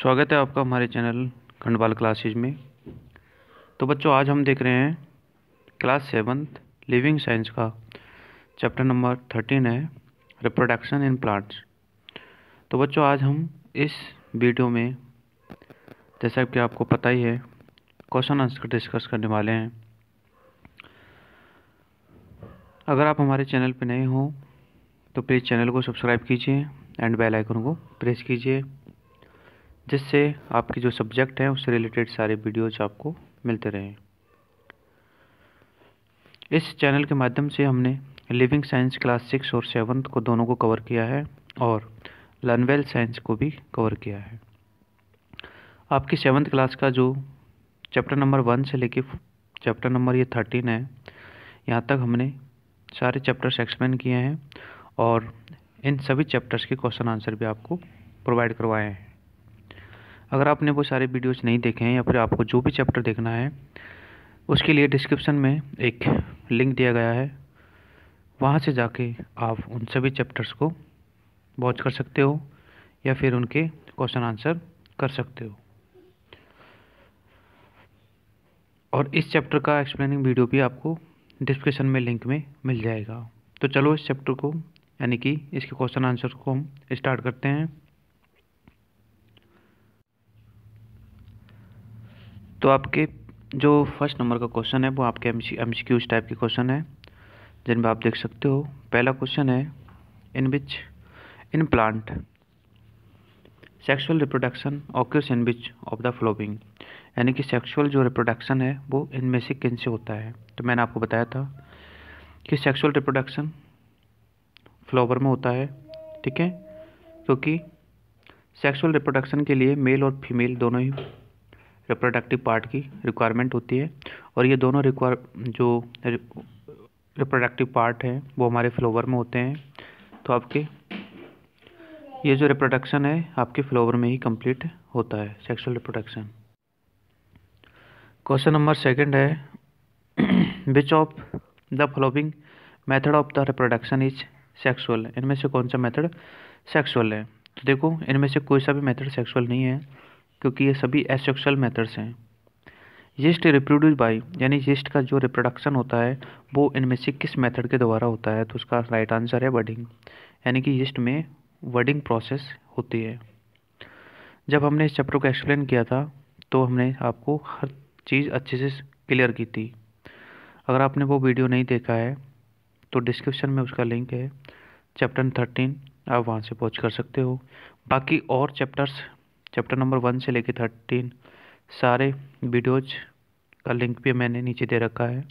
स्वागत है आपका हमारे चैनल खंडवाल क्लासेज में तो बच्चों आज हम देख रहे हैं क्लास सेवन्थ लिविंग साइंस का चैप्टर नंबर थर्टीन है रिप्रोडक्शन इन प्लांट्स तो बच्चों आज हम इस वीडियो में जैसा कि आपको पता ही है क्वेश्चन आंसर डिस्कस करने वाले हैं अगर आप हमारे चैनल पर नए हो तो प्लीज़ चैनल को सब्सक्राइब कीजिए एंड बेल आइकन को प्रेस कीजिए जिससे आपकी जो सब्जेक्ट हैं उससे रिलेटेड सारे वीडियोज आपको मिलते रहें इस चैनल के माध्यम से हमने लिविंग साइंस क्लास सिक्स और सेवन्थ को दोनों को कवर किया है और लर्नवेल साइंस को भी कवर किया है आपकी सेवन्थ क्लास का जो चैप्टर नंबर वन से लेके चैप्टर नंबर ये थर्टीन है यहाँ तक हमने सारे चैप्टर्स एक्सप्लेन किए हैं और इन सभी चैप्टर्स के क्वेश्चन आंसर भी आपको प्रोवाइड करवाए हैं अगर आपने वो सारे वीडियोस नहीं देखे हैं या फिर आपको जो भी चैप्टर देखना है उसके लिए डिस्क्रिप्शन में एक लिंक दिया गया है वहाँ से जाके आप उन सभी चैप्टर्स को वॉच कर सकते हो या फिर उनके क्वेश्चन आंसर कर सकते हो और इस चैप्टर का एक्सप्लेनिंग वीडियो भी आपको डिस्क्रिप्शन में लिंक में मिल जाएगा तो चलो इस चैप्टर को यानी कि इसके क्वेश्चन आंसर को हम स्टार्ट करते हैं तो आपके जो फर्स्ट नंबर का क्वेश्चन है वो आपके एम सी क्यूज टाइप के क्वेश्चन है जिनमें आप देख सकते हो पहला क्वेश्चन है in which in plant sexual reproduction occurs in which of the following यानी कि सेक्सुअल जो रिप्रोडक्शन है वो इनमें से किन से होता है तो मैंने आपको बताया था कि सेक्सुअल रिप्रोडक्शन फ्लावर में होता है ठीक है क्योंकि सेक्सुअल रिप्रोडक्शन के लिए मेल और फीमेल दोनों ही रिप्रोडक्टिव पार्ट की रिक्वायरमेंट होती है और ये दोनों रिक्वायर जो रिप्रोडक्टिव पार्ट हैं वो हमारे फ्लोवर में होते हैं तो आपके ये जो रिप्रोडक्शन है आपके फ्लोवर में ही कंप्लीट होता है sexual reproduction question number second है which of the following method of the reproduction is sexual इनमें से कौन सा मेथड सेक्सुअल है तो देखो इनमें से कोई सा भी मेथड सेक्सुअल नहीं है क्योंकि ये सभी एसेक्सुअल मेथड्स हैं यिस्ट रिप्रोड्यूस बाई यानी यिस्ट का जो रिप्रोडक्शन होता है वो इनमें से किस मेथड के द्वारा होता है तो उसका राइट आंसर है वर्डिंग यानी कि यिस्ट में वर्डिंग प्रोसेस होती है जब हमने इस चैप्टर को एक्सप्लेन किया था तो हमने आपको हर चीज़ अच्छे से क्लियर की थी अगर आपने वो वीडियो नहीं देखा है तो डिस्क्रिप्शन में उसका लिंक है चैप्टर थर्टीन आप वहाँ से पहुँच कर सकते हो बाकी और चैप्टर्स चैप्टर नंबर वन से लेके थर्टीन सारे वीडियोज का लिंक भी मैंने नीचे दे रखा है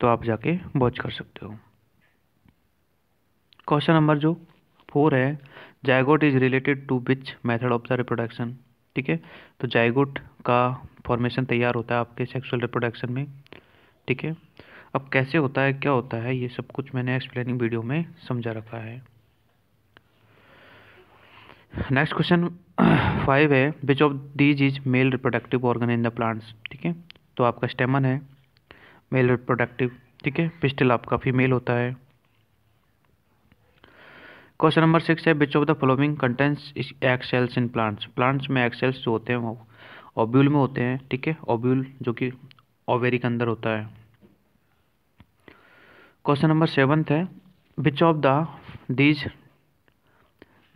तो आप जाके वॉच कर सकते हो क्वेश्चन नंबर जो फोर है zygote is related to which method of the reproduction ठीक है तो जायगोट का फॉर्मेशन तैयार होता है आपके सेक्सुअल रिप्रोडक्शन में ठीक है अब कैसे होता है क्या होता है ये सब कुछ मैंने एक्सप्लेनिंग वीडियो में समझा रखा है नेक्स्ट क्वेश्चन फाइव है which of these is male reproductive organ in the plants ठीक है तो आपका स्टेमन है मेल रिप्रोडक्टिव ठीक है पिस्टल आपका फीमेल होता है क्वेश्चन नंबर सिक्स है which of the following contents is excels in plants plants में एक्सेल्स जो होते हैं वो ओब्यूल में होते हैं ठीक है ओब्यूल जो कि ओवेरी के अंदर होता है क्वेश्चन नंबर सेवन्थ है which of the these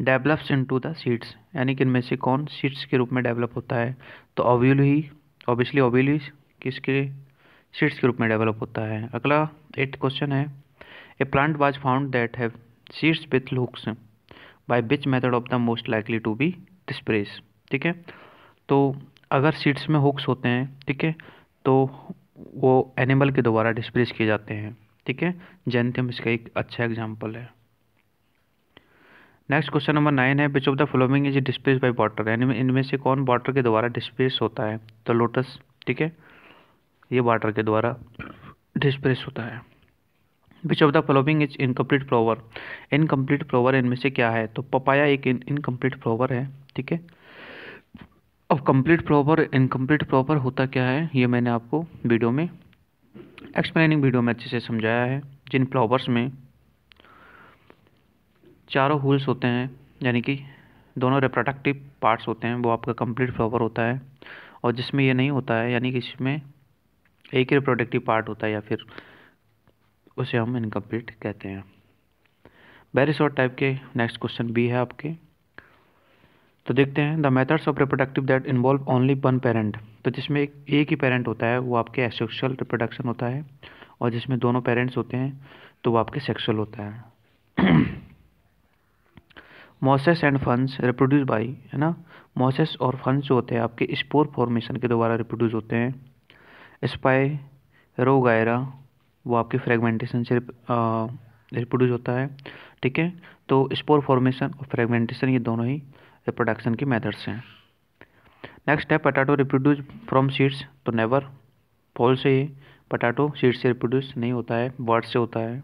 develops into the seeds यानी कि इनमें से कौन सीड्स के रूप में डेवलप होता है तो ओव्यूल ही ऑब्वियसली ओव्यूल ही किसके सीड्स के रूप में डेवलप होता है अगला एट क्वेश्चन है a plant was found that have seeds with hooks by which method of the most likely to be disperse ठीक है तो अगर सीड्स में हुक्स होते हैं ठीक है तो वो एनिमल के द्वारा डिस्प्रेस किए जाते हैं ठीक है जैनथियम इसका एक अच्छा एग्जाम्पल है नेक्स्ट क्वेश्चन नंबर नाइन है which of the following is displace by water यानी इनमें से कौन वाटर के द्वारा डिस्प्लेस होता है तो लोटस ठीक है ये वाटर के द्वारा डिस्प्लेस होता है which of the following is incomplete flower incomplete flower इनमें से क्या है तो पपाया एक इनकम्प्लीट फ्लावर है ठीक है अब कम्प्लीट फ्लोवर इनकम्प्लीट फ्लावर होता क्या है ये मैंने आपको वीडियो में एक्सप्लेनिंग वीडियो में अच्छे से समझाया है जिन फ्लावर्स में चारों हुल्स होते हैं यानी कि दोनों रिप्रोडक्टिव पार्ट्स होते हैं वो आपका कंप्लीट फ्लावर होता है और जिसमें ये नहीं होता है यानी कि इसमें एक ही रिप्रोडक्टिव पार्ट होता है या फिर उसे हम इनकम्प्लीट कहते हैं बैरिस और टाइप के नेक्स्ट क्वेश्चन बी है आपके तो देखते हैं the methods of reproductive that involve only one parent तो जिसमें एक, एक ही पेरेंट होता है वो आपके एसेक्सुअल रिप्रोडक्शन होता है और जिसमें दोनों पेरेंट्स होते हैं तो वो आपके सेक्सुअल होता है mosses and ferns reproduce by है ना मोसेस और फंस जो होते हैं आपके स्पोर फॉर्मेशन के द्वारा रिप्रोड्यूस होते हैं स्पाई रोगायरा वो आपके फ्रेगमेंटेशन से रिप्रोड्यूस होता है ठीक है तो स्पोर फॉर्मेशन और फ्रेगमेंटेशन ये दोनों ही रिप्रोडक्शन के मेथड्स हैं नेक्स्ट है पटाटो रिप्रोड्यूस फ्रॉम सीड्स तो नेवर फॉल से ये पटाटो सीड्स से रिप्रोड्यूस नहीं होता है बर्ड से होता है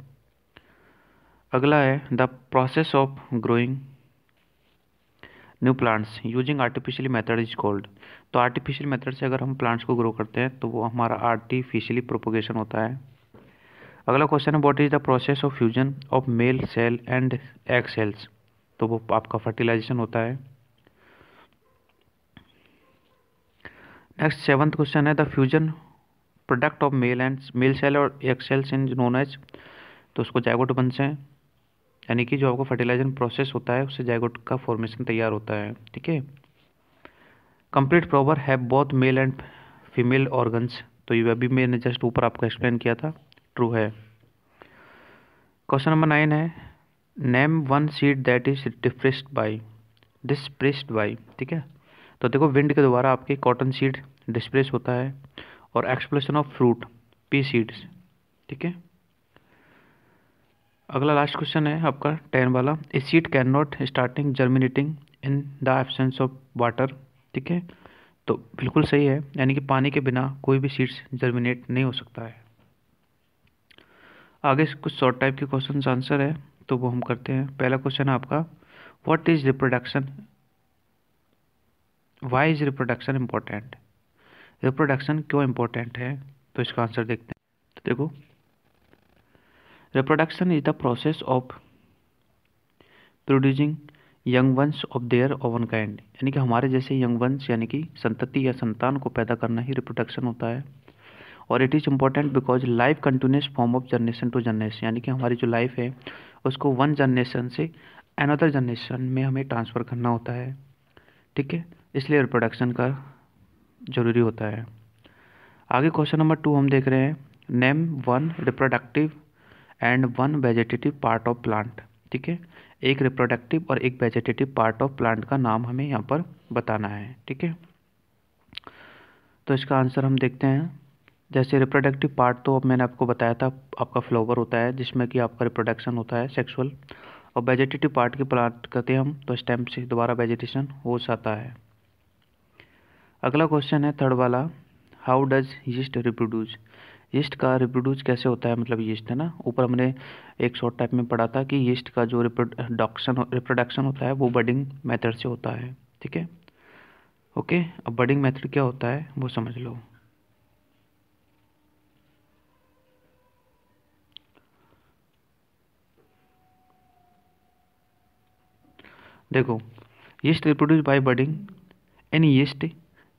अगला है the process of growing new plants using artificially method is called तो आर्टिफिशियल मेथड से अगर हम प्लांट्स को ग्रो करते हैं तो वो हमारा आर्टिफिशियली प्रोपोगेशन होता है अगला क्वेश्चन है what is the process of fusion of male cell and egg cells तो वो आपका फर्टिलाइजेशन होता है नेक्स्ट सेवन्थ क्वेश्चन है the fusion product of male and male cell और egg cells in known as तो उसको जैगोट बन हैं यानी कि जो आपका फर्टिलाइजेशन प्रोसेस होता है उससे जायगोट का फॉर्मेशन तैयार होता है ठीक है complete flower have both male and female organs तो ये अभी मैंने जस्ट ऊपर आपको एक्सप्लेन किया था ट्रू है क्वेश्चन नंबर नाइन है name one seed that is dispersed by dispersed by ठीक है तो देखो विंड के द्वारा आपके कॉटन सीड डिस्प्रेस होता है और explosion of fruit pea seeds ठीक है अगला लास्ट क्वेश्चन है आपका टेन वाला a seed can not starting germinating in the absence of water ठीक है तो बिल्कुल सही है यानी कि पानी के बिना कोई भी सीट्स जर्मिनेट नहीं हो सकता है आगे कुछ शॉर्ट टाइप के क्वेश्चन आंसर है तो वो हम करते हैं पहला क्वेश्चन है आपका what is reproduction why is reproduction important reproduction क्यों इम्पोर्टेंट है तो इसका आंसर देखते हैं तो देखो reproduction is the process of producing young वंश ऑफ देयर ओवन काइंड यानी कि हमारे जैसे यंग वंश यानी कि संतति या संतान को पैदा करना ही रिप्रोडक्शन होता है और it is important because life continues form of generation to generation यानी कि हमारी जो लाइफ है उसको वन जनरेशन से अनदर जनरेशन में हमें ट्रांसफ़र करना होता है ठीक है इसलिए रिप्रोडक्शन का ज़रूरी होता है आगे क्वेश्चन नंबर टू हम देख रहे हैं name one reproductive and one vegetative part of plant ठीक है एक रिप्रोडक्टिव और एक वेजिटेटिव पार्ट ऑफ प्लांट का नाम हमें यहाँ पर बताना है ठीक है तो इसका आंसर हम देखते हैं जैसे रिप्रोडक्टिव पार्ट तो अब मैंने आपको बताया था आपका फ्लोवर होता है जिसमें कि आपका रिप्रोडक्शन होता है सेक्सुअल और वेजिटेटिव पार्ट की प्लांट करते हैं हम तो स्टेम से दोबारा वेजिटेशन हो जाता है अगला क्वेश्चन है थर्ड वाला how does yeast reproduce yeast का रिप्रोड्यूस कैसे होता है मतलब यीस्ट है ना ऊपर हमने एक शॉर्ट टाइप में पढ़ा था कि यीस्ट का जो रिप्रोडक्शन रिप्रोडक्शन होता है वो बडिंग मेथड से होता है ठीक है ओके अब बडिंग मेथड क्या होता है वो समझ लो देखो yeast reproduce by budding any yeast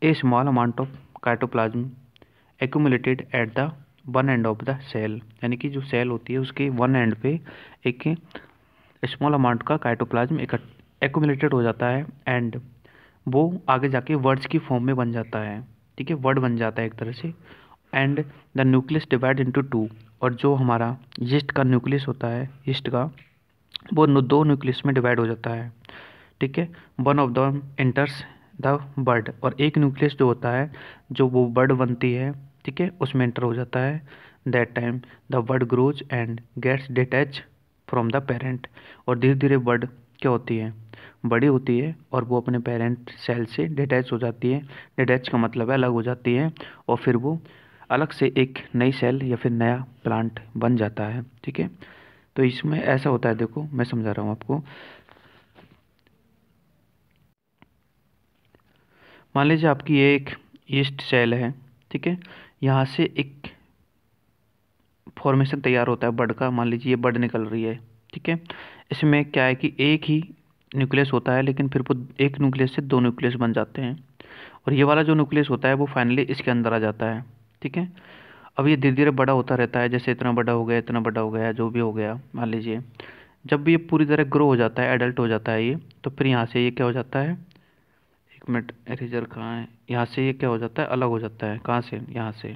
a small amount of cytoplasm accumulated at the one end of the cell यानी कि जो सेल होती है उसके वन एंड पे एक स्मॉल अमाउंट का काइटोप्लाज्म एकोमुलेटेड हो जाता है एंड वो आगे जाके वर्ड्स की फॉर्म में बन जाता है ठीक है वर्ड बन जाता है एक तरह से and the nucleus divide into two और जो हमारा यिस्ट का न्यूक्लियस होता है यिस्ट का वो दो न्यूक्लियस में डिवाइड हो जाता है ठीक है one of the enters the bud और एक न्यूक्लियस जो होता है जो वो बर्ड बनती है ठीक है उसमें एंटर हो जाता है that time the bud grows and gets detach from the parent और धीरे धीरे वर्ड क्या होती है बड़ी होती है और वो अपने पेरेंट सेल से डिटैच हो जाती है डिटैच का मतलब है अलग हो जाती है और फिर वो अलग से एक नई सेल या फिर नया प्लांट बन जाता है ठीक है तो इसमें ऐसा होता है देखो मैं समझा रहा हूँ आपको मान लीजिए आपकी ये एक ईस्ट सेल है ठीक है यहाँ से एक फॉर्मेशन तैयार होता है बर्ड का मान लीजिए ये बर्ड निकल रही है ठीक है इसमें क्या है कि एक ही न्यूक्लियस होता है लेकिन फिर वो एक न्यूक्लियस से दो न्यूक्लियस बन जाते हैं और ये वाला जो न्यूक्लियस होता है वो फाइनली इसके अंदर आ जाता है ठीक है अब ये धीरे धीरे बड़ा होता रहता है जैसे इतना बड़ा हो गया इतना बड़ा हो गया जो भी हो गया मान लीजिए जब भी ये पूरी तरह ग्रो हो जाता है एडल्ट हो जाता है ये तो फिर यहाँ से ये क्या हो जाता है एक मिनट इरेजर कहाँ है यहाँ से ये क्या हो जाता है अलग हो जाता है कहाँ से यहाँ से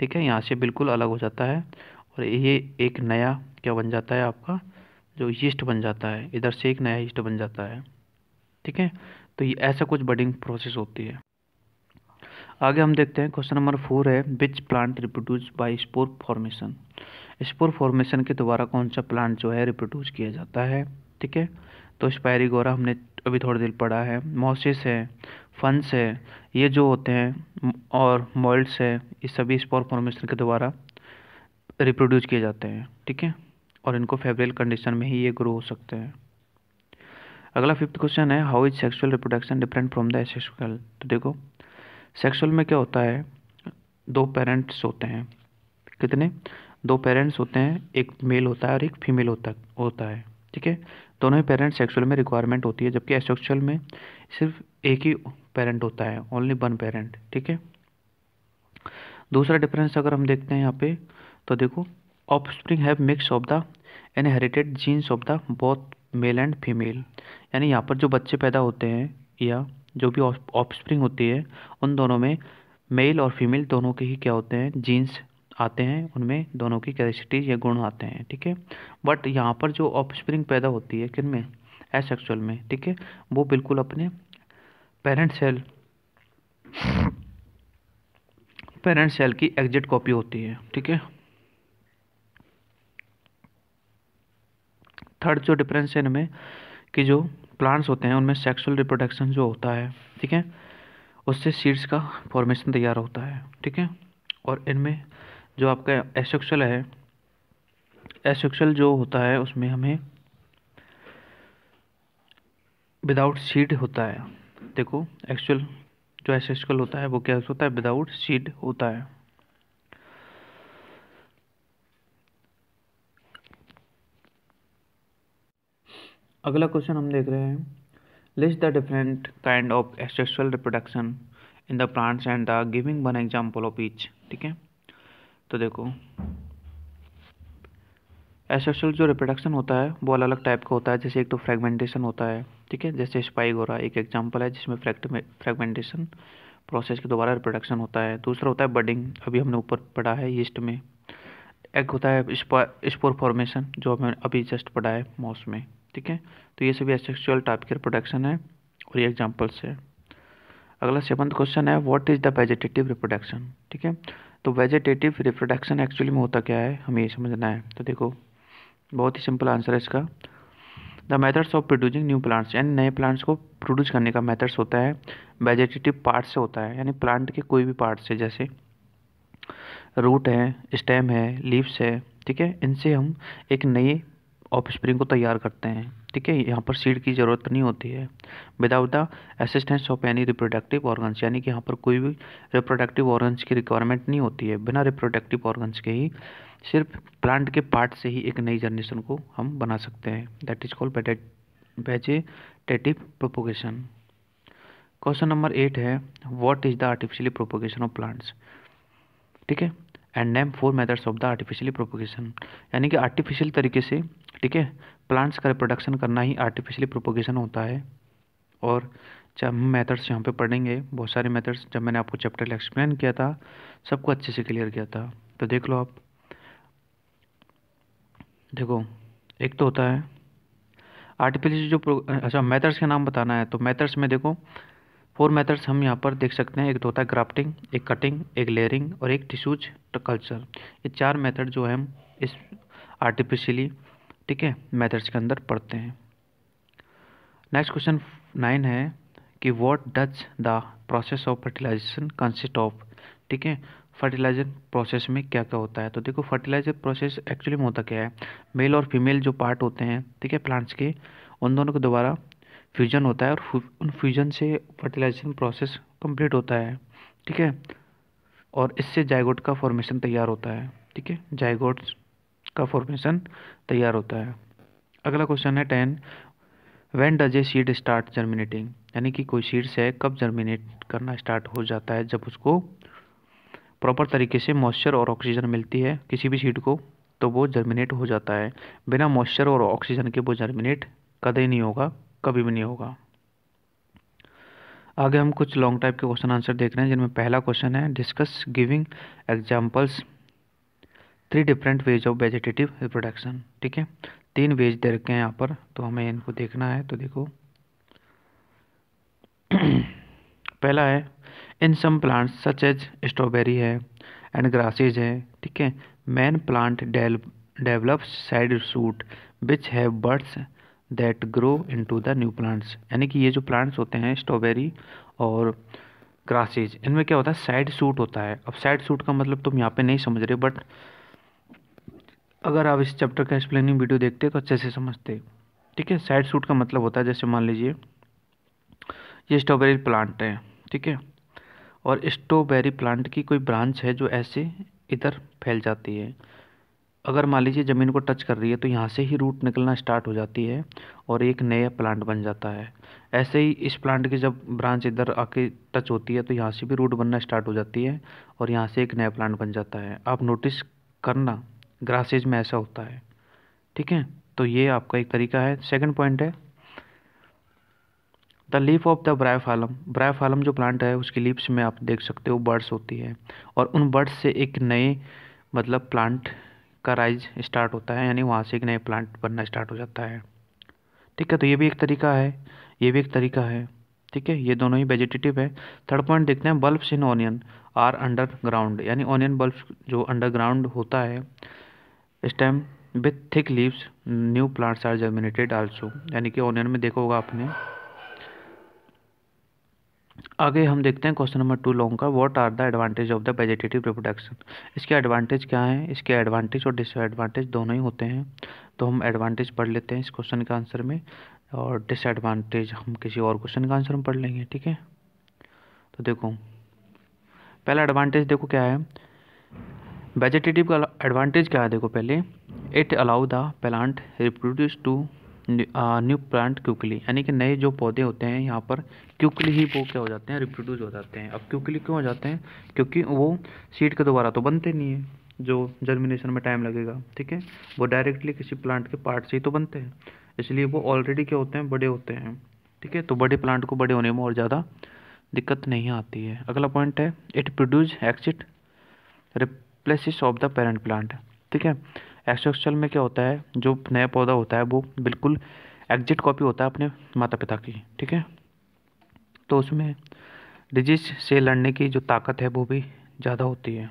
ठीक है यहाँ से बिल्कुल अलग हो जाता है और ये एक नया क्या बन जाता है आपका जो यीस्ट बन जाता है इधर से एक नया यीस्ट बन जाता है ठीक है तो ये ऐसा कुछ बडिंग प्रोसेस होती है आगे हम देखते हैं क्वेश्चन नंबर फोर है which plant reproduce by spore formation spore formation के द्वारा कौन सा प्लांट जो है रिप्रोड्यूस किया जाता है ठीक है तो स्पायरी हमने अभी थोड़ी देर पड़ा है मॉसिस है फंस है ये जो होते हैं और मॉल्ड्स है ये सभी स्पोर फॉर्मेशन के द्वारा रिप्रोड्यूस किए जाते हैं ठीक है और इनको फेवरेल कंडीशन में ही ये ग्रो हो सकते हैं अगला फिफ्थ क्वेश्चन है how is sexual reproduction different from the asexual तो देखो सेक्सुअल में क्या होता है दो पेरेंट्स होते हैं कितने दो पेरेंट्स होते हैं एक मेल होता है और एक फीमेल होता होता है ठीक है दोनों ही पेरेंट सेक्सुअल में रिक्वायरमेंट होती है जबकि एसेक्सुअल में सिर्फ एक ही पेरेंट होता है ओनली वन पेरेंट ठीक है दूसरा डिफरेंस अगर हम देखते हैं यहाँ पे तो देखो offspring have mix of the inherited genes of the both male and female यानी यहाँ पर जो बच्चे पैदा होते हैं या जो भी ऑफ स्प्रिंग होती है उन दोनों में मेल और फीमेल दोनों के ही क्या होते हैं जीन्स आते हैं उनमें दोनों की कैपेसिटी या गुण आते हैं ठीक है बट यहाँ पर जो ऑफस्प्रिंग पैदा होती है किन में एसेक्सुअल में ठीक है वो बिल्कुल अपने पेरेंट सेल पेरेंट सेल की एग्जिट कॉपी होती है ठीक है थर्ड जो डिफरेंस है इनमें कि जो प्लांट्स होते हैं उनमें सेक्सुअल रिप्रोडक्शन जो होता है ठीक है उससे सीड्स का फॉर्मेशन तैयार होता है ठीक है और इनमें जो आपका एसेक्सुअल है एसेक्सुअल जो होता है उसमें हमें विदाउट सीड होता है देखो एक्चुअल जो एसेक्सुअल होता है वो क्या होता है विदाउट सीड होता है अगला क्वेश्चन हम देख रहे हैं list the different kind of asexual reproduction in the plants and the giving one example of each ठीक है तो देखो एसेक्सुअल जो रिप्रोडक्शन होता है वो अलग अलग टाइप का होता है जैसे एक तो फ्रेगमेंटेशन होता है ठीक है जैसे स्पाइक हो रहा है एक एग्जाम्पल है जिसमें फ्रेगमेंटेशन प्रोसेस के दोबारा रिप्रोडक्शन होता है दूसरा होता है बडिंग अभी हमने ऊपर पढ़ा है ईस्ट में एक होता है स्पोर फॉर्मेशन जो हमें अभी जस्ट पढ़ा है मॉस में ठीक है तो ये सभी एसेक्सुअल टाइप के रिप्रोडक्शन है और ये एग्जाम्पल्स है अगला सेवंथ क्वेश्चन है what is the vegetative reproduction ठीक है तो वेजिटेटिव रिप्रोडक्शन एक्चुअली में होता क्या है हमें ये समझना है तो देखो बहुत ही सिंपल आंसर है इसका the methods of producing new plants यानी नए प्लांट्स को प्रोड्यूस करने का मेथड्स होता है वेजिटेटिव पार्ट से होता है यानी प्लांट के कोई भी पार्ट से जैसे रूट है स्टेम है लीव्स है ठीक है इनसे हम एक नए ऑफ स्प्रिंग को तैयार करते हैं ठीक है यहाँ पर सीड की ज़रूरत नहीं होती है without the assistance of any reproductive organs यानी कि यहाँ पर कोई भी रिप्रोडक्टिव ऑर्गन्स की रिक्वायरमेंट नहीं होती है बिना रिप्रोडक्टिव ऑर्गन्स के ही सिर्फ प्लांट के पार्ट से ही एक नई जनरेशन को हम बना सकते हैं that is called vegetative propagation question number eight है what is the artificially propagation of plants ठीक है and name four methods of the artificially propagation यानी कि आर्टिफिशियल तरीके से ठीक है प्लांट्स का रिप्रोडक्शन करना ही आर्टिफिशियली प्रोपोगेशन होता है और जब हम मेथड्स यहाँ पे पढ़ेंगे बहुत सारे मेथड्स जब मैंने आपको चैप्टर एक्सप्लेन किया था सबको अच्छे से क्लियर किया था तो देख लो आप देखो एक तो होता है आर्टिफिशियल जो अच्छा मेथड्स के नाम बताना है तो मेथड्स में देखो फोर मेथड्स हम यहाँ पर देख सकते हैं एक तो होता है ग्राफ्टिंग एक कटिंग एक लेयरिंग और एक टिश्यूज कल्चर ये चार मेथड जो है हम इस आर्टिफिशियली ठीक है मेथड्स के अंदर पढ़ते हैं नेक्स्ट क्वेश्चन नाइन है कि what does the process of fertilisation consist of ठीक है फर्टिलाइजर प्रोसेस में क्या क्या होता है तो देखो फर्टिलाइजर प्रोसेस एक्चुअली में होता क्या है मेल और फीमेल जो पार्ट होते हैं ठीक है प्लांट्स के उन दोनों को दोबारा फ्यूजन होता है और उन फ्यूजन से फर्टिलाइजेशन प्रोसेस कंप्लीट होता है ठीक है और इससे जायगोट का फॉर्मेशन तैयार होता है ठीक है जायगोट का फॉर्मेशन तैयार होता है अगला क्वेश्चन है ten when does a seed start germinating यानी कि कोई सीड्स है कब जर्मिनेट करना स्टार्ट हो जाता है जब उसको प्रॉपर तरीके से मॉइस्चर और ऑक्सीजन मिलती है किसी भी सीड को तो वो जर्मिनेट हो जाता है बिना मॉइस्चर और ऑक्सीजन के वो जर्मिनेट कदे नहीं होगा कभी भी नहीं होगा आगे हम कुछ लॉन्ग टाइप के क्वेश्चन आंसर देख रहे हैं जिनमें पहला क्वेश्चन है discuss giving examples three different ways of vegetative reproduction ठीक है तीन वेज दे रखे हैं यहाँ पर तो हमें इनको देखना है तो देखो पहला है in some plants such as strawberry है एंड ग्रासेज है ठीक है main plant develop side shoot which have buds that grow into the new plants यानी कि ये जो प्लांट्स होते हैं स्ट्रॉबेरी और ग्रासेज इनमें क्या होता है साइड सूट होता है अब साइड सूट का मतलब तुम यहाँ पे नहीं समझ रहे बट अगर आप इस चैप्टर का एक्सप्लेनिंग वीडियो देखते तो अच्छे से समझते ठीक है साइड सूट का मतलब होता है जैसे मान लीजिए ये स्ट्रॉबेरी प्लांट है ठीक है और स्ट्रॉबेरी प्लांट की कोई ब्रांच है जो ऐसे इधर फैल जाती है अगर मान लीजिए ज़मीन को टच कर रही है तो यहाँ से ही रूट निकलना स्टार्ट हो जाती है और एक नया प्लांट बन जाता है ऐसे ही इस प्लांट की जब ब्रांच इधर आके टच होती है तो यहाँ से भी रूट बनना स्टार्ट हो जाती है और यहाँ से एक नया प्लांट बन जाता है आप नोटिस करना ग्रासेज में ऐसा होता है ठीक है तो ये आपका एक तरीका है सेकेंड पॉइंट है the leaf of the bryophyllum bryophyllum जो प्लांट है उसकी लीप्स में आप देख सकते हो बर्ड्स होती है और उन बर्ड्स से एक नए मतलब प्लांट का राइज स्टार्ट होता है यानी वहाँ से एक नए प्लांट बनना स्टार्ट हो जाता है ठीक है तो ये भी एक तरीका है ये भी एक तरीका है ठीक है ये दोनों ही वेजिटेटिव है थर्ड पॉइंट देखते हैं bulbs in onion are underground यानी ऑनियन बल्ब जो अंडरग्राउंड होता है इस time with thick leaves new plants are germinated also यानी कि ऑनियन में देखा होगा आपने आगे हम देखते हैं क्वेश्चन नंबर टू लॉन्ग का what are the advantage of the vegetative reproduction इसके एडवांटेज क्या हैं इसके एडवांटेज और डिसएडवांटेज दोनों ही होते हैं तो हम एडवांटेज पढ़ लेते हैं इस क्वेश्चन के आंसर में और डिसएडवांटेज हम किसी और क्वेश्चन का आंसर में पढ़ लेंगे ठीक है तो देखो पहला एडवांटेज देखो क्या है वेजिटेटिव का एडवांटेज क्या है देखो पहले it allow the plant reproduce to new plant quickly यानी कि नए जो पौधे होते हैं यहाँ पर क्यूकली ही वो क्या हो जाते हैं रिप्रोड्यूस हो जाते हैं अब क्यूकली क्यों हो जाते हैं क्योंकि वो सीड के दोबारा तो बनते नहीं है जो जर्मिनेशन में टाइम लगेगा ठीक है वो डायरेक्टली किसी प्लांट के पार्ट से ही तो बनते हैं इसलिए वो ऑलरेडी क्या होते हैं बड़े होते हैं ठीक है तो बड़े प्लांट को बड़े होने में और ज़्यादा दिक्कत नहीं आती है अगला पॉइंट है it produce exact replicas of the parent plant ठीक है एक्सोक्सल में क्या होता है जो नया पौधा होता है वो बिल्कुल एग्जिट कॉपी होता है अपने माता पिता की ठीक है तो उसमें डिजीज से लड़ने की जो ताकत है वो भी ज़्यादा होती है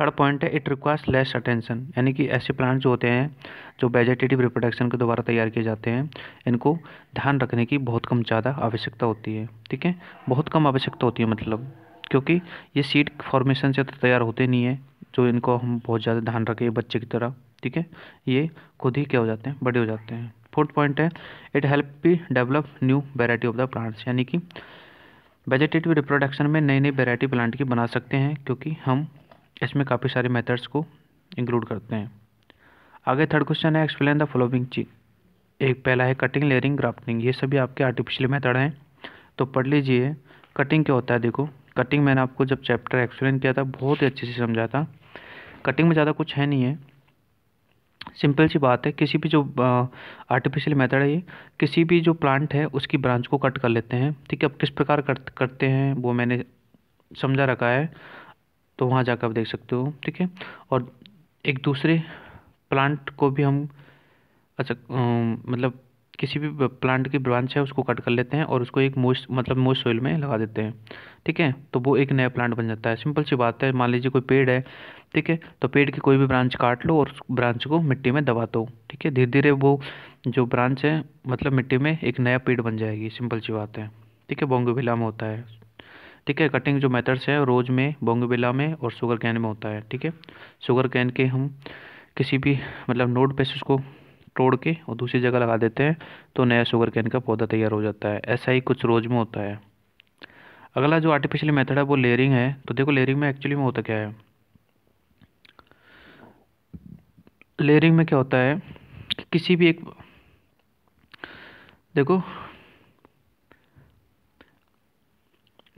थर्ड पॉइंट है इट रिक्वायर्स लेस अटेंशन यानी कि ऐसे प्लांट जो होते हैं जो वेजिटेटिव रिप्रोडक्शन के द्वारा तैयार किए जाते हैं इनको ध्यान रखने की बहुत कम ज़्यादा आवश्यकता होती है ठीक है बहुत कम आवश्यकता होती है मतलब क्योंकि ये सीड फॉर्मेशन से तो तैयार होते नहीं है जो इनको हम बहुत ज़्यादा ध्यान रखें बच्चे की तरह ठीक है ये खुद ही क्या हो जाते हैं बड़े हो जाते हैं फोर्थ पॉइंट है it help be develop new variety of the plants यानी कि वेजिटेटिव रिप्रोडक्शन में नई नई वेराइटी प्लांट की बना सकते हैं क्योंकि हम इसमें काफ़ी सारे मेथड्स को इंक्लूड करते हैं आगे थर्ड क्वेश्चन है एक्सप्लेन द फॉलोइंग चीज एक पहला है कटिंग लेयरिंग ग्राफ्टिंग ये सभी आपके आर्टिफिशियल मेथड हैं तो पढ़ लीजिए कटिंग क्या होता है देखो कटिंग मैंने आपको जब चैप्टर एक्सप्लेन किया था बहुत ही अच्छे से समझा था कटिंग में ज़्यादा कुछ है नहीं है सिंपल सी बात है किसी भी जो आर्टिफिशियल मेथड है ये किसी भी जो प्लांट है उसकी ब्रांच को कट कर लेते हैं ठीक है अब किस प्रकार कर, करते हैं वो मैंने समझा रखा है तो वहाँ जाकर आप देख सकते हो ठीक है और एक दूसरे प्लांट को भी हम अच्छा मतलब किसी भी प्लांट की ब्रांच है उसको कट कर लेते हैं और उसको एक मोस्ट मतलब मोस्ट सोइल में लगा देते हैं ठीक है तो वो एक नया प्लांट बन जाता है सिंपल सी बात है मान लीजिए कोई पेड़ है ठीक है तो पेड़ की कोई भी ब्रांच काट लो और उस ब्रांच को मिट्टी में दबा दो ठीक है धीरे धीरे वो जो ब्रांच है मतलब मिट्टी में एक नया पेड़ बन जाएगी सिंपल सी बात है ठीक है बोंगोविला में होता है ठीक है कटिंग जो मेथड्स है रोज में बोंगोविला में और शुगर कैन में होता है ठीक है शुगर कैन के हम किसी भी मतलब नोट पे उसको तोड़ के और दूसरी जगह लगा देते हैं तो नया शुगर कैन का पौधा तैयार हो जाता है ऐसा ही कुछ रोज में होता है अगला जो आर्टिफिशियल मेथड है वो लेयरिंग है तो देखो लेयरिंग में एक्चुअली में होता क्या है लेयरिंग में क्या होता है कि किसी भी एक देखो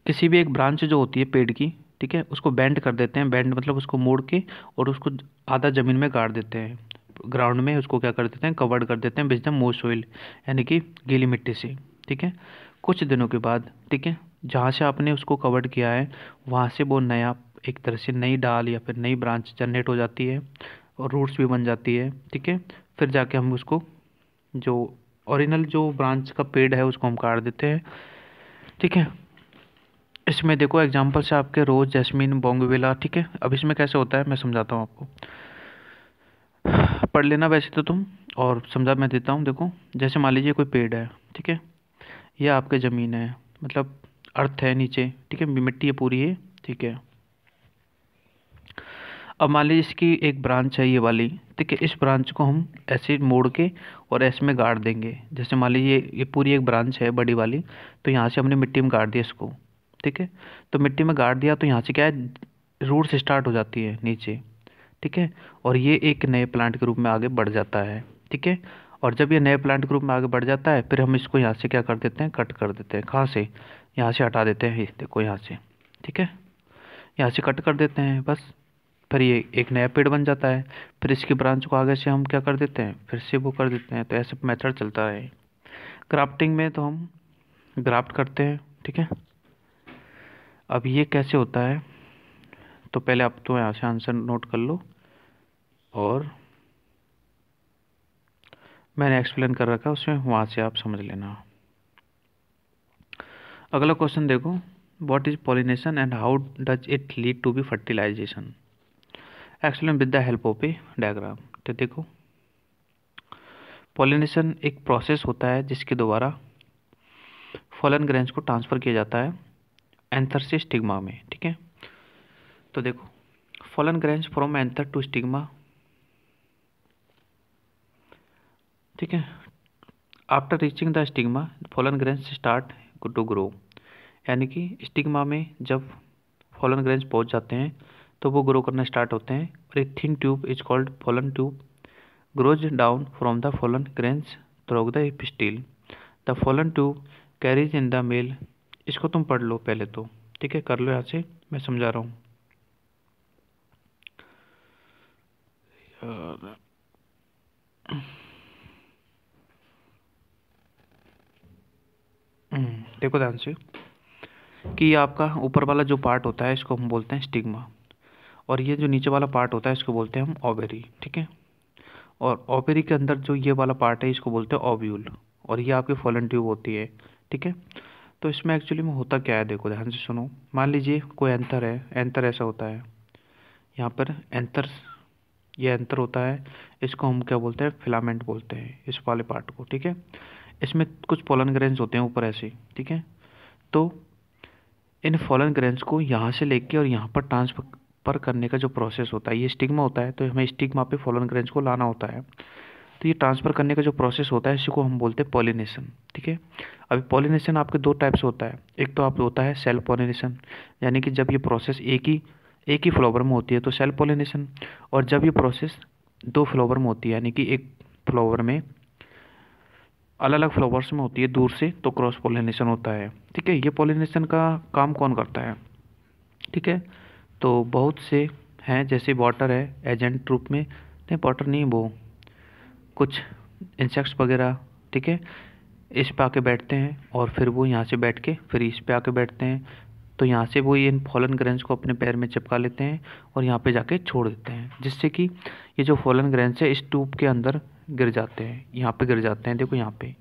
किसी भी एक ब्रांच जो होती है पेड़ की ठीक है उसको बैंड कर देते हैं बैंड मतलब उसको मोड़ के और उसको आधा ज़मीन में गाड़ देते हैं ग्राउंड में उसको क्या कर देते हैं कवर्ड कर देते हैं विद द मो सोइल यानी कि गीली मिट्टी से ठीक है कुछ दिनों के बाद ठीक है जहाँ से आपने उसको कवर्ड किया है वहाँ से वो नया एक तरह से नई डाल या फिर नई ब्रांच जनरेट हो जाती है और रूट्स भी बन जाती है ठीक है फिर जाके हम उसको जो ओरिजिनल जो ब्रांच का पेड़ है उसको हम काट देते हैं ठीक है इसमें देखो एग्जाम्पल से आपके रोज़ जैस्मिन बोंगविला ठीक है अब इसमें कैसे होता है मैं समझाता हूँ आपको पढ़ लेना वैसे तो तुम और समझा मैं देता हूँ देखो जैसे मान लीजिए कोई पेड़ है ठीक है यह आपके ज़मीन है मतलब अर्थ है नीचे ठीक है मिट्टी है पूरी है ठीक है अब मान लीजिए इसकी एक ब्रांच है ये वाली ठीक है इस ब्रांच को हम ऐसे मोड़ के और ऐसे में गाड़ देंगे जैसे मान लीजिए ये पूरी एक ब्रांच है बड़ी वाली तो यहाँ से हमने मिट्टी में गाड़ दिया इसको ठीक है तो मिट्टी में गाड़ दिया तो यहाँ से क्या है रूट से स्टार्ट हो जाती है नीचे ठीक है और ये एक नए प्लांट के रूप में आगे बढ़ जाता है ठीक है और जब ये नए प्लांट के रूप में आगे बढ़ जाता है फिर हम इसको यहाँ से क्या कर देते हैं कट कर देते हैं कहाँ से यहाँ से हटा देते हैं देखो यहाँ से ठीक है यहाँ से कट कर देते हैं बस फिर ये एक नया पेड़ बन जाता है फिर इसकी ब्रांच को आगे से हम क्या कर देते हैं फिर से वो कर देते हैं तो ऐसे मेथड चलता है ग्राफ्टिंग में तो हम ग्राफ्ट करते हैं ठीक है अब ये कैसे होता है तो पहले आप तो यहाँ से आंसर नोट कर लो और मैंने एक्सप्लेन कर रखा उसमें वहाँ से आप समझ लेना अगला क्वेश्चन देखो what is pollination and how does it lead to be fertilisation explain with the help of a diagram तो देखो पॉलिनेशन एक प्रोसेस होता है जिसके द्वारा फॉलन ग्रेन्स को ट्रांसफ़र किया जाता है एंथर से स्टिग्मा में ठीक है तो देखो pollen grains from anther to stigma ठीक है after reaching the stigma pollen grains start to grow यानी कि स्टिग्मा में जब फॉलन ग्रेन्स पहुंच जाते हैं तो वो ग्रो करना स्टार्ट होते हैं और एक thin tube is called pollen tube grows down from the pollen grains through the style the pollen tube carries in the male इसको तुम पढ़ लो पहले तो ठीक है कर लो यहाँ से मैं समझा रहा हूँ हम्म, देखो ध्यान से कि आपका ऊपर वाला जो पार्ट होता है इसको हम बोलते हैं स्टिग्मा और ये जो नीचे वाला पार्ट होता है इसको बोलते हैं हम ओवेरी ठीक है और ओवेरी के अंदर जो ये वाला पार्ट है इसको बोलते हैं ओव्यूल और ये आपकी फॉलन ट्यूब होती है ठीक है तो इसमें एक्चुअली में होता क्या है देखो ध्यान से सुनो मान लीजिए कोई एंथर है एंथर ऐसा होता है यहाँ पर एंथर ये एंथर होता है इसको हम क्या बोलते हैं फिलामेंट बोलते हैं इस वाले पार्ट को ठीक है इसमें कुछ पोलन ग्रेन्स होते हैं ऊपर ऐसे ठीक है तो इन फॉलन ग्रेन्स को यहाँ से लेके और यहाँ पर ट्रांसफर करने का जो प्रोसेस होता है ये स्टिग्मा होता है तो हमें स्टिग्मा पे फॉलन ग्रेन्स को लाना होता है तो ये ट्रांसफ़र करने का जो प्रोसेस होता है इसको हम बोलते हैं पॉलिनेशन ठीक है अभी पॉलिनेशन आपके दो टाइप्स होता है एक तो आप होता है सेल पॉलिनेशन यानी कि जब ये प्रोसेस एक ही एक ही फ्लावर में होती है तो सेल पॉलिनेशन और जब ये प्रोसेस दो फ्लावर में होती है यानी कि एक फ्लावर में अलग अलग फ्लावर्स में होती है दूर से तो क्रॉस पोलिनेशन होता है ठीक है ये पॉलिनेशन का काम कौन करता है ठीक है तो बहुत से हैं जैसे वाटर है एजेंट रूप में नहीं वाटर नहीं वो कुछ इंसेक्ट्स वगैरह ठीक है इस पे आके बैठते हैं और फिर वो यहाँ से बैठ के फिर इस पे आके बैठते हैं तो यहाँ से वो ये इन फॉलन ग्रेन्स को अपने पैर में चिपका लेते हैं और यहाँ पे जाके छोड़ देते हैं जिससे कि ये जो फॉलन ग्रेंस है इस ट्यूब के अंदर गिर जाते हैं यहाँ पे गिर जाते हैं देखो यहाँ पे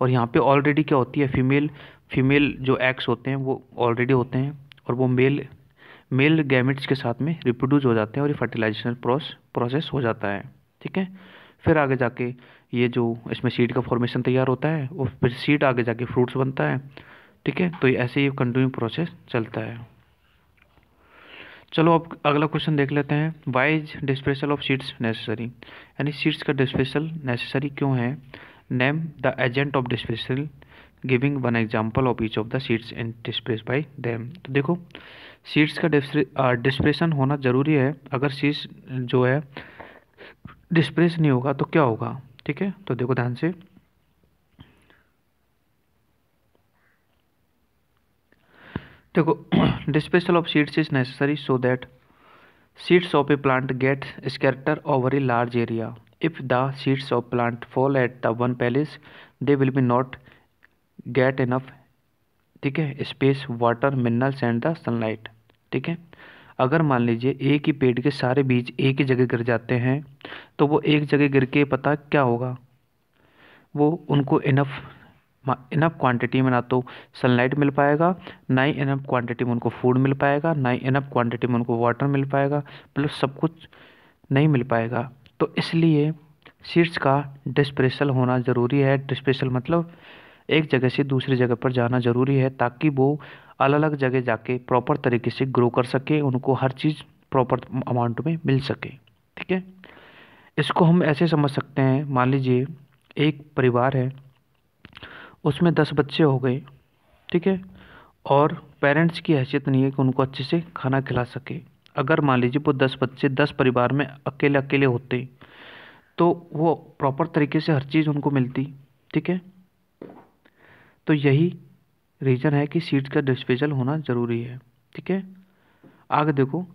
और यहाँ पे ऑलरेडी क्या होती है फीमेल फीमेल जो एक्स होते हैं वो ऑलरेडी होते हैं और वो मेल मेल गैमेट्स के साथ में रिप्रोड्यूस हो जाते हैं और ये फर्टिलाइजेशन प्रोस प्रोसेस हो जाता है ठीक है फिर आगे जाके ये जो इसमें सीड का फॉर्मेशन तैयार होता है और फिर सीड आगे जाके फ्रूट्स बनता है ठीक है तो ऐसे ही कंटिन्यू प्रोसेस चलता है चलो अब अगला क्वेश्चन देख लेते हैं why is dispersal of seeds necessary यानी सीट्स का डिस्पेशल नेसेसरी क्यों है name the agent of dispersal giving one example of each of the seeds in dispersed by them तो देखो सीट्स का डिस्प्रेशन होना ज़रूरी है अगर सीट्स जो है डिस्प्रेस नहीं होगा तो क्या होगा ठीक है तो देखो ध्यान से देखो dispersal of seeds is necessary so that seeds of a plant get scatter over a large area if the seeds of plant fall at the one place they will be not get enough ठीक है space water minerals and the sunlight ठीक है अगर मान लीजिए एक ही पेड़ के सारे बीज एक ही जगह गिर जाते हैं तो वो एक जगह गिर के पता क्या होगा वो उनको इनफ इनफ क्वांटिटी में ना तो सनलाइट मिल पाएगा ना ही इनफ क्वांटिटी में उनको फूड मिल पाएगा ना ही इनफ क्वांटिटी में उनको वाटर मिल पाएगा मतलब सब कुछ नहीं मिल पाएगा तो इसलिए सीड्स का डिस्प्रेशल होना ज़रूरी है डिस्प्रेशल मतलब एक जगह से दूसरी जगह पर जाना ज़रूरी है ताकि वो अलग अलग जगह जाके प्रॉपर तरीके से ग्रो कर सके उनको हर चीज़ प्रॉपर अमाउंट में मिल सके ठीक है इसको हम ऐसे समझ सकते हैं मान लीजिए एक परिवार है उसमें दस बच्चे हो गए ठीक है और पेरेंट्स की हैसियत नहीं है कि उनको अच्छे से खाना खिला सके अगर मान लीजिए वो दस बच्चे दस परिवार में अकेले अकेले होते तो वो प्रॉपर तरीके से हर चीज़ उनको मिलती ठीक है तो यही रीज़न है कि सीट का डिस्पेजल होना ज़रूरी है ठीक है आगे देखो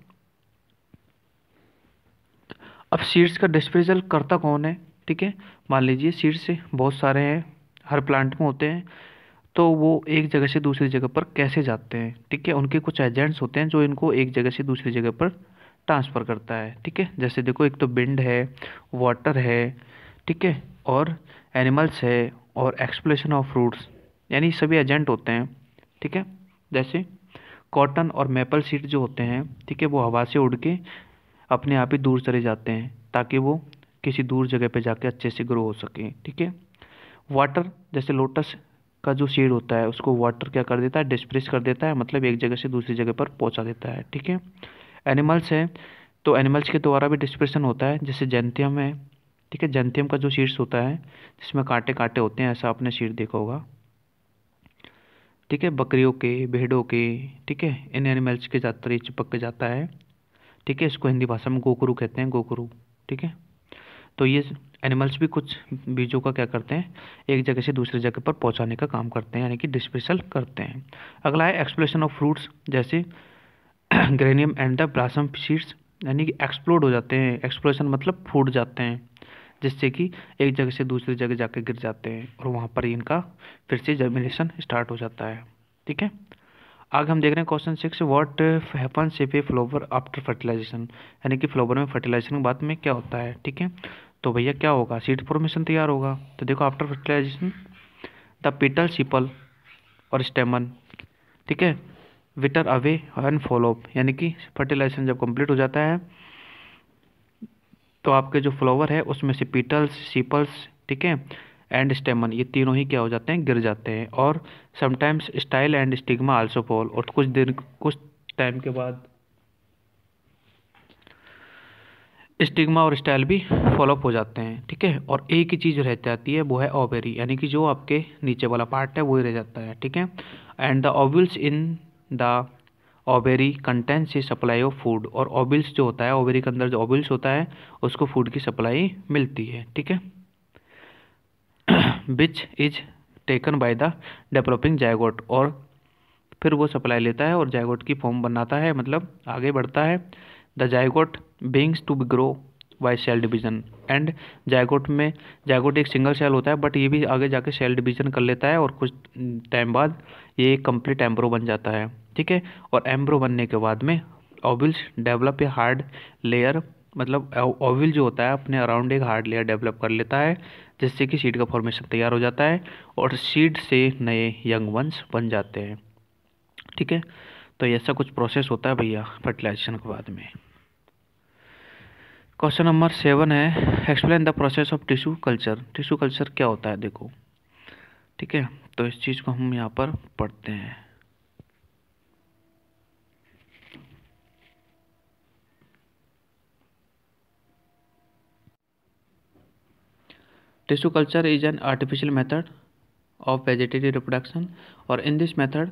अब सीट्स का डिस्पेजल करता कौन है ठीक है मान लीजिए सीट्स बहुत सारे हैं हर प्लांट में होते हैं तो वो एक जगह से दूसरी जगह पर कैसे जाते हैं ठीक है उनके कुछ एजेंट्स होते हैं जो इनको एक जगह से दूसरी जगह पर ट्रांसफ़र करता है ठीक है जैसे देखो एक तो बिंड है वाटर है ठीक है और एनिमल्स है और एक्सप्लेशन ऑफ फ्रूट्स यानी सभी एजेंट होते हैं ठीक है जैसे कॉटन और मेपल सीड जो होते हैं ठीक है वो हवा से उड़ के अपने आप ही दूर चले जाते हैं ताकि वो किसी दूर जगह पे जाके अच्छे से ग्रो हो सकें ठीक है वाटर जैसे लोटस का जो सीड होता है उसको वाटर क्या कर देता है डिस्प्रेस कर देता है मतलब एक जगह से दूसरी जगह पर पहुंचा देता है ठीक है एनिमल्स हैं तो एनिमल्स के द्वारा भी डिस्प्रेशन होता है जैसे जेंथियम है ठीक है जेंथियम का जो सीड्स होता है जिसमें कांटे कांटे होते हैं ऐसा आपने सीड देखा होगा ठीक है बकरियों के भेड़ों के ठीक है इन एनिमल्स के ज़्यादातर ये चिपक के जाता है ठीक है इसको हिंदी भाषा में गोकरू कहते हैं गोकरू ठीक है तो ये एनिमल्स भी कुछ बीजों का क्या करते हैं एक जगह से दूसरे जगह पर पहुंचाने का काम करते हैं यानी कि डिस्पेशल करते हैं अगला है एक्सप्लेशन ऑफ फ्रूट्स जैसे geranium and the balsam seeds यानी कि एक्सप्लोड हो जाते हैं एक्सप्लोशन मतलब फूट जाते हैं जिससे कि एक जगह से दूसरी जगह जाके गिर जाते हैं और वहाँ पर इनका फिर से जर्मिनेशन स्टार्ट हो जाता है ठीक है आगे हम देख रहे हैं question six what happens if a flower after fertilisation यानी कि फ्लावर में फर्टिलाइजेशन के बाद में क्या होता है ठीक है तो भैया क्या होगा सीड फॉर्मेशन तैयार होगा तो देखो after fertilisation the petal sepal और स्टेमन ठीक है विटर अवे एंड फॉलोअप यानी कि फर्टिलाइजेशन जब कंप्लीट हो जाता है तो आपके जो फ्लावर है उसमें से पीटल्स सीपल्स ठीक है एंड स्टेमन ये तीनों ही क्या हो जाते हैं गिर जाते हैं और sometimes style and stigma also fall और कुछ दिन कुछ टाइम के बाद स्टिग्मा और स्टाइल भी फॉलोअप हो जाते हैं ठीक है और एक ही चीज़ रह जाती है वो है ओवेरी यानी कि जो आपके नीचे वाला पार्ट है वही रह जाता है ठीक है and the ovules in the ovary contents is supply of food और ओबिल्स जो होता है ओवेरी के अंदर जो ओबिल्स होता है उसको फूड की सप्लाई मिलती है ठीक है which is taken by the developing zygote और फिर वो सप्लाई लेता है और जैगोट की फॉर्म बनाता है मतलब आगे बढ़ता है the zygote begins to grow by cell division and zygote में जैगोट एक सिंगल सेल होता है बट ये भी आगे जाके सेल डिवीजन कर लेता है और कुछ टाइम बाद ये एक कम्प्लीट एम्ब्रो बन जाता है ठीक है और एम्ब्रो बनने के बाद में ovules develop a hard layer मतलब ओविल जो होता है अपने अराउंड एक हार्ड लेयर डेवलप कर लेता है जिससे कि सीड का फॉर्मेशन तैयार हो जाता है और सीड से नए यंग वंस बन जाते हैं ठीक है तो ऐसा कुछ प्रोसेस होता है भैया फर्टिलाइजेशन के बाद में क्वेश्चन नंबर सेवन है explain the process of tissue culture tissue culture क्या होता है देखो ठीक है तो इस चीज़ को हम यहाँ पर पढ़ते हैं tissue culture is an artificial method of vegetative reproduction और in this method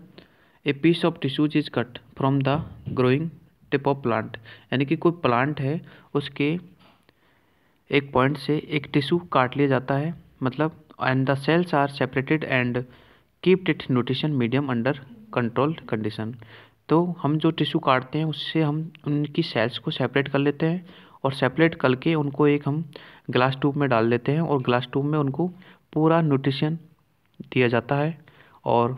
a piece of tissues is cut from the growing tip of plant यानी कि कोई प्लांट है उसके एक पॉइंट से एक टिशू काट लिया जाता है मतलब and the cells are separated and keeped it nutrition medium under controlled condition तो हम जो टिशू काटते हैं उससे हम उनकी सेल्स को सेपरेट कर लेते हैं और सेपरेट करके उनको एक हम ग्लास ट्यूब में डाल देते हैं और ग्लास ट्यूब में उनको पूरा न्यूट्रिशन दिया जाता है और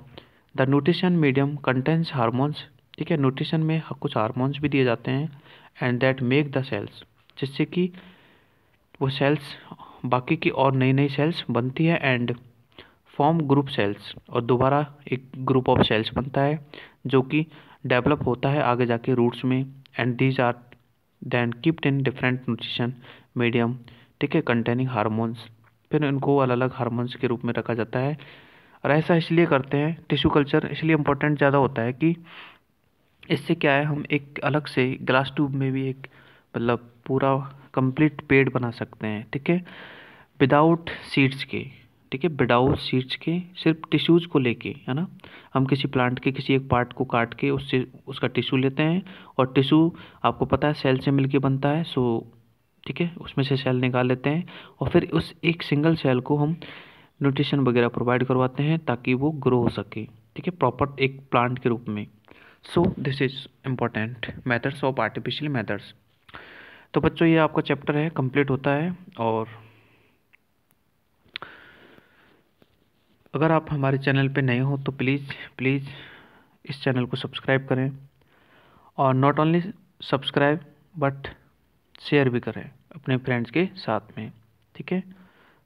the nutrition medium contains hormones ठीक है न्यूट्रिशन में कुछ हारमोन्स भी दिए जाते हैं and that make the cells जिससे कि वो सेल्स बाकी की और नई नई सेल्स बनती है एंड फॉर्म ग्रुप सेल्स और दोबारा एक ग्रुप ऑफ सेल्स बनता है जो कि डेवलप होता है आगे जाके रूट्स में and these are then keeped in different nutrition medium ठीक है कंटेनिंग हारमोन्स फिर इनको अलग अलग हारमोन्स के रूप में रखा जाता है और ऐसा इसलिए करते हैं टिश्यू कल्चर इसलिए इम्पोर्टेंट ज़्यादा होता है कि इससे क्या है हम एक अलग से ग्लास ट्यूब में भी एक मतलब पूरा कंप्लीट पेड़ बना सकते हैं ठीक है विदाउट सीड्स के ठीक है विदाउट सीड्स के सिर्फ टिश्यूज़ को लेके है ना हम किसी प्लांट के किसी एक पार्ट को काट के उससे उसका टिश्यू लेते हैं और टिश्यू आपको पता है सेल से मिलके बनता है सो ठीक है उसमें से सेल निकाल लेते हैं और फिर उस एक सिंगल सेल को हम न्यूट्रिशन वगैरह प्रोवाइड करवाते हैं ताकि वो ग्रो हो सके ठीक है प्रॉपर एक प्लांट के रूप में so this is important methods of artificial methods तो बच्चों ये आपका चैप्टर है कंप्लीट होता है और अगर आप हमारे चैनल पे नए हो तो प्लीज़ प्लीज़ इस चैनल को सब्सक्राइब करें और not only subscribe but share भी करें अपने फ्रेंड्स के साथ में ठीक है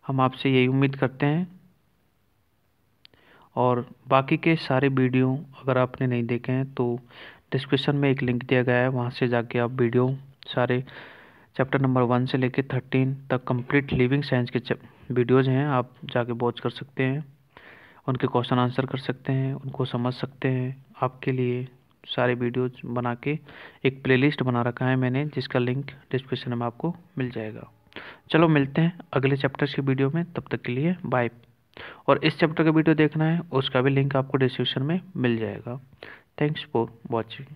हम आपसे यही उम्मीद करते हैं और बाकी के सारे वीडियो अगर आपने नहीं देखे हैं तो डिस्क्रिप्शन में एक लिंक दिया गया है वहाँ से जाके आप वीडियो सारे चैप्टर नंबर वन से लेके थर्टीन तक कंप्लीट लिविंग साइंस के वीडियोज़ हैं आप जाके वॉच कर सकते हैं उनके क्वेश्चन आंसर कर सकते हैं उनको समझ सकते हैं आपके लिए सारे वीडियोज बना के एक प्लेलिस्ट बना रखा है मैंने जिसका लिंक डिस्क्रिप्शन में आपको मिल जाएगा चलो मिलते हैं अगले चैप्टर्स की वीडियो में तब तक के लिए बाय और इस चैप्टर का वीडियो देखना है उसका भी लिंक आपको डिस्क्रिप्शन में मिल जाएगा थैंक्स फॉर वॉचिंग